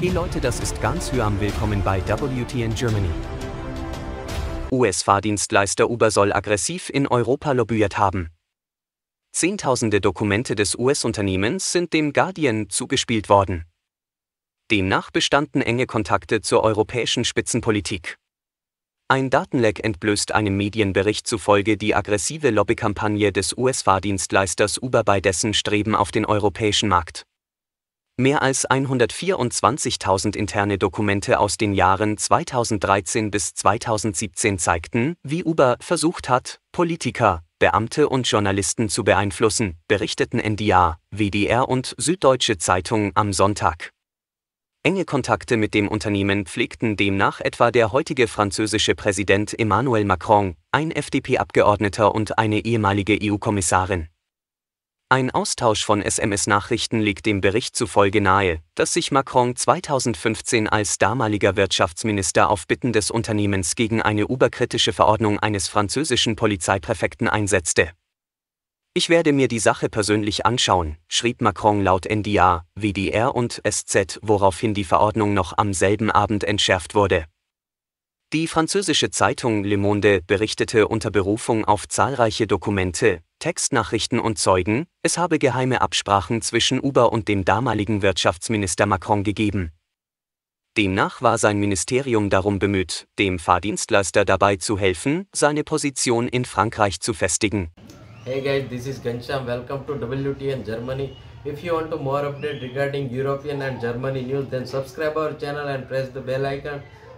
Hey Leute, das ist ganz Hyam. Willkommen bei WTN Germany. US-Fahrdienstleister Uber soll aggressiv in Europa lobbyiert haben. Zehntausende Dokumente des US-Unternehmens sind dem Guardian zugespielt worden. Demnach bestanden enge Kontakte zur europäischen Spitzenpolitik. Ein Datenleck entblößt einem Medienbericht zufolge die aggressive Lobbykampagne des US-Fahrdienstleisters Uber bei dessen Streben auf den europäischen Markt. Mehr als 124.000 interne Dokumente aus den Jahren 2013 bis 2017 zeigten, wie Uber versucht hat, Politiker, Beamte und Journalisten zu beeinflussen, berichteten NDA, WDR und Süddeutsche Zeitung am Sonntag. Enge Kontakte mit dem Unternehmen pflegten demnach etwa der heutige französische Präsident Emmanuel Macron, ein FDP-Abgeordneter und eine ehemalige EU-Kommissarin. Ein Austausch von SMS-Nachrichten legt dem Bericht zufolge nahe, dass sich Macron 2015 als damaliger Wirtschaftsminister auf Bitten des Unternehmens gegen eine überkritische Verordnung eines französischen Polizeipräfekten einsetzte. Ich werde mir die Sache persönlich anschauen, schrieb Macron laut NDA, WDR und SZ, woraufhin die Verordnung noch am selben Abend entschärft wurde. Die französische Zeitung Le Monde berichtete unter Berufung auf zahlreiche Dokumente, Textnachrichten und Zeugen, es habe geheime Absprachen zwischen Uber und dem damaligen Wirtschaftsminister Macron gegeben. Demnach war sein Ministerium darum bemüht, dem Fahrdienstleister dabei zu helfen, seine Position in Frankreich zu festigen. Hey guys, this is Gensham. Welcome to WTN Germany. If you want to more update regarding European and Germany news, then subscribe our channel and press the bell icon.